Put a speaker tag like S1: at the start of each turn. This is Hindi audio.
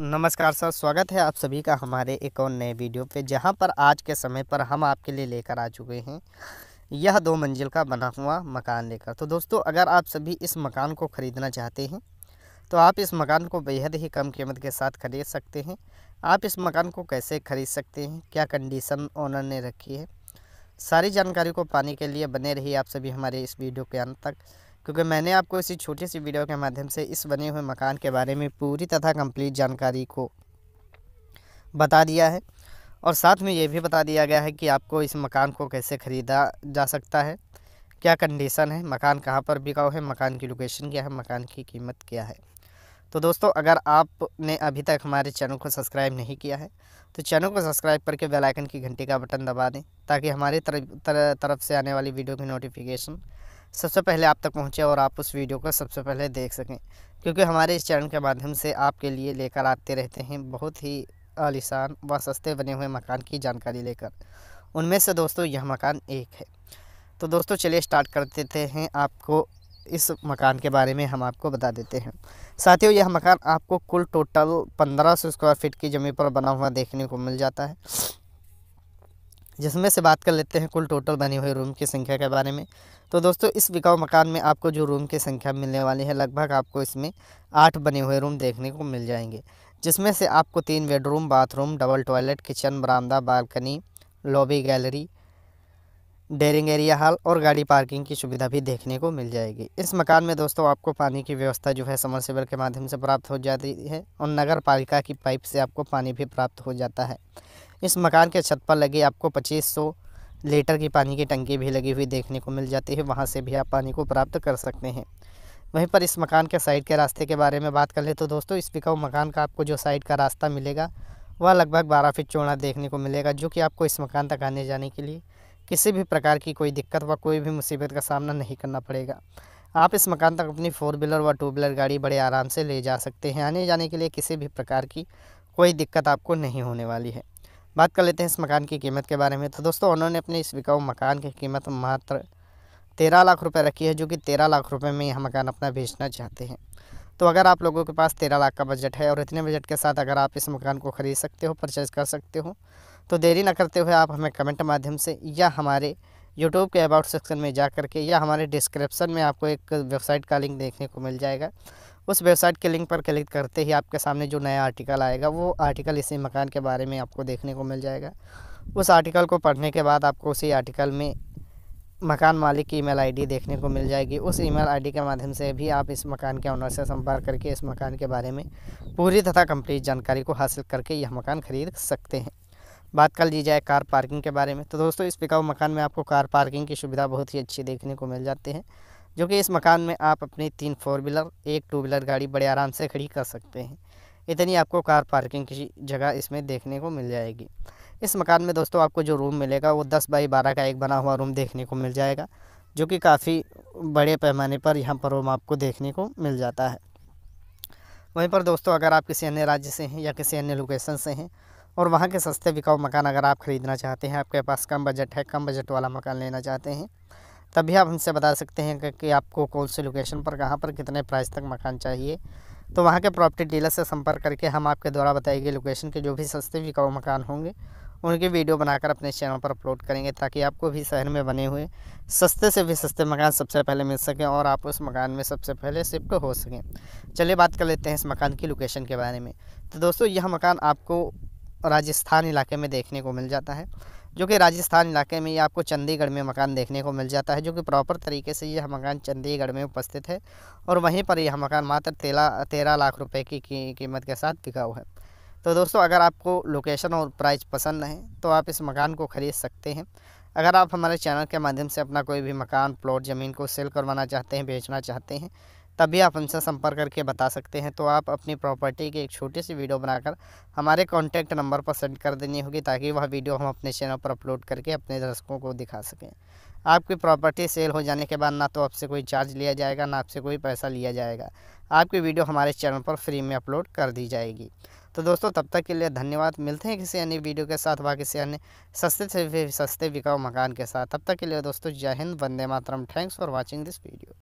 S1: नमस्कार सर स्वागत है आप सभी का हमारे एक और नए वीडियो पे जहां पर आज के समय पर हम आपके लिए लेकर आ चुके हैं यह दो मंजिल का बना हुआ मकान लेकर तो दोस्तों अगर आप सभी इस मकान को ख़रीदना चाहते हैं तो आप इस मकान को बेहद ही कम कीमत के साथ खरीद सकते हैं आप इस मकान को कैसे खरीद सकते हैं क्या कंडीशन ओनर ने रखी है सारी जानकारी को पाने के लिए बने रही आप सभी हमारे इस वीडियो के अंत तक क्योंकि मैंने आपको इसी छोटी सी वीडियो के माध्यम से इस बने हुए मकान के बारे में पूरी तथा कंप्लीट जानकारी को बता दिया है और साथ में ये भी बता दिया गया है कि आपको इस मकान को कैसे ख़रीदा जा सकता है क्या कंडीशन है मकान कहाँ पर बिकाऊ है मकान की लोकेशन क्या है मकान की कीमत क्या है तो दोस्तों अगर आपने अभी तक हमारे चैनल को सब्सक्राइब नहीं किया है तो चैनल को सब्सक्राइब करके बेल आइकन की घंटी का बटन दबा दें ताकि हमारे तरफ तरफ से आने वाली वीडियो की नोटिफिकेशन सबसे पहले आप तक पहुँचे और आप उस वीडियो को सबसे पहले देख सकें क्योंकि हमारे इस चैनल के माध्यम से आपके लिए लेकर आते रहते हैं बहुत ही आलिशान व सस्ते बने हुए मकान की जानकारी लेकर उनमें से दोस्तों यह मकान एक है तो दोस्तों चलिए स्टार्ट कर देते हैं आपको इस मकान के बारे में हम आपको बता देते हैं साथियों यह मकान आपको कुल टोटल 1500 स्क्वायर फीट की ज़मीन पर बना हुआ देखने को मिल जाता है जिसमें से बात कर लेते हैं कुल टोटल बनी हुई रूम की संख्या के बारे में तो दोस्तों इस बिकाऊ मकान में आपको जो रूम की संख्या मिलने वाली है लगभग आपको इसमें आठ बने हुए रूम देखने को मिल जाएंगे जिसमें से आपको तीन bedroom bathroom double toilet kitchen बरामदा balcony lobby gallery drawing area hall और गाड़ी पार्किंग की सुविधा भी देखने को मिल जाएगी इस मकान में दोस्तों आपको पानी की व्यवस्था जो है समरसेबल के माध्यम से प्राप्त हो जाती है और नगर पालिका की पाइप से आपको पानी भी प्राप्त हो जाता है इस मकान के छत पर लगे आपको 2500 लीटर की पानी की टंकी भी लगी हुई देखने को मिल जाती है वहाँ से भी आप पानी को प्राप्त कर सकते हैं वहीं पर इस मकान के साइड के रास्ते के बारे में बात कर ले तो दोस्तों इस बिकाऊ मकान का आपको जो साइड का रास्ता मिलेगा वह लगभग बारह फीट चौड़ा देखने को मिलेगा जो कि आपको इस मकान तक आने जाने के लिए किसी भी प्रकार की कोई दिक्कत व कोई भी मुसीबत का सामना नहीं करना पड़ेगा आप इस मकान तक अपनी फोर व्हीलर व टू व्हीलर गाड़ी बड़े आराम से ले जा सकते हैं आने जाने के लिए किसी भी प्रकार की कोई दिक्कत आपको नहीं होने वाली है बात कर लेते हैं इस मकान की कीमत के बारे में तो दोस्तों उन्होंने अपने इस बिकाऊ मकान की कीमत मात्र तेरह लाख रुपए रखी है जो कि तेरह लाख रुपए में यह मकान अपना बेचना चाहते हैं तो अगर आप लोगों के पास तेरह लाख का बजट है और इतने बजट के साथ अगर आप इस मकान को ख़रीद सकते हो परचेज़ कर सकते हो तो देरी ना करते हुए आप हमें कमेंट माध्यम से या हमारे यूट्यूब के अबाउट सेक्शन में जा कर के या हमारे डिस्क्रिप्सन में आपको एक वेबसाइट का लिंक देखने को मिल जाएगा उस वेबसाइट के लिंक पर क्लिक करते ही आपके सामने जो नया आर्टिकल आएगा वो आर्टिकल इसी मकान के बारे में आपको देखने को मिल जाएगा उस आर्टिकल को पढ़ने के बाद आपको उसी आर्टिकल में मकान मालिक की ईमेल आईडी देखने को मिल जाएगी उस ईमेल आईडी के माध्यम से भी आप इस मकान के ऑनर से संपर्क करके इस मकान के बारे में पूरी तथा कंप्लीट जानकारी को हासिल करके यह मकान खरीद सकते हैं बात कर ली जाए कार पार्किंग के बारे में तो दोस्तों इस पिकाऊ मकान में आपको कार पार्किंग की सुविधा बहुत ही अच्छी देखने को मिल जाती है जो कि इस मकान में आप अपनी तीन फोर व्हीलर एक टू व्हीलर गाड़ी बड़े आराम से खड़ी कर सकते हैं इतनी आपको कार पार्किंग की जगह इसमें देखने को मिल जाएगी इस मकान में दोस्तों आपको जो रूम मिलेगा वो दस बाई बारह का एक बना हुआ रूम देखने को मिल जाएगा जो कि काफ़ी बड़े पैमाने पर यहाँ पर रूम आपको देखने को मिल जाता है वहीं पर दोस्तों अगर आप किसी अन्य राज्य से हैं या किसी अन्य लोकेशन से हैं और वहाँ के सस्ते बिकाऊ मकान अगर आप ख़रीदना चाहते हैं आपके पास कम बजट है कम बजट वाला मकान लेना चाहते हैं तभी आप हमसे बता सकते हैं कि आपको कौन से लोकेशन पर कहाँ पर कितने प्राइस तक मकान चाहिए तो वहाँ के प्रॉपर्टी डीलर से संपर्क करके हम आपके द्वारा बताई गई लोकेशन के जो भी सस्ते विकाऊ मकान होंगे उनकी वीडियो बनाकर अपने चैनल पर अपलोड करेंगे ताकि आपको भी शहर में बने हुए सस्ते से भी सस्ते मकान सबसे पहले मिल सकें और आप उस मकान में सबसे पहले शिफ्ट हो सकें चलिए बात कर लेते हैं इस मकान की लोकेशन के बारे में तो दोस्तों यह मकान आपको राजस्थान इलाके में देखने को मिल जाता है जो कि राजस्थान इलाके में ये आपको चंडीगढ़ में मकान देखने को मिल जाता है जो कि प्रॉपर तरीके से यह मकान चंडीगढ़ में उपस्थित है और वहीं पर यह मकान मात्र तेरह तेरह लाख रुपए की कीमत के साथ बिका हुआ है तो दोस्तों अगर आपको लोकेशन और प्राइस पसंद है तो आप इस मकान को ख़रीद सकते हैं अगर आप हमारे चैनल के माध्यम से अपना कोई भी मकान प्लॉट ज़मीन को सेल करवाना चाहते हैं बेचना चाहते हैं तभी आप हमसे संपर्क करके बता सकते हैं तो आप अपनी प्रॉपर्टी की एक छोटी सी वीडियो बनाकर हमारे कॉन्टैक्ट नंबर पर सेंड कर देनी होगी ताकि वह वीडियो हम अपने चैनल पर अपलोड करके अपने दर्शकों को दिखा सकें आपकी प्रॉपर्टी सेल हो जाने के बाद ना तो आपसे कोई चार्ज लिया जाएगा ना आपसे कोई पैसा लिया जाएगा आपकी वीडियो हमारे चैनल पर फ्री में अपलोड कर दी जाएगी तो दोस्तों तब तक के लिए धन्यवाद मिलते हैं किसी अन्य वीडियो के साथ व किसी अन्य सस्ते से सस्ते बिकाऊ मकान के साथ तब तक के लिए दोस्तों जय हिंद वंदे मातरम thanks for watching this video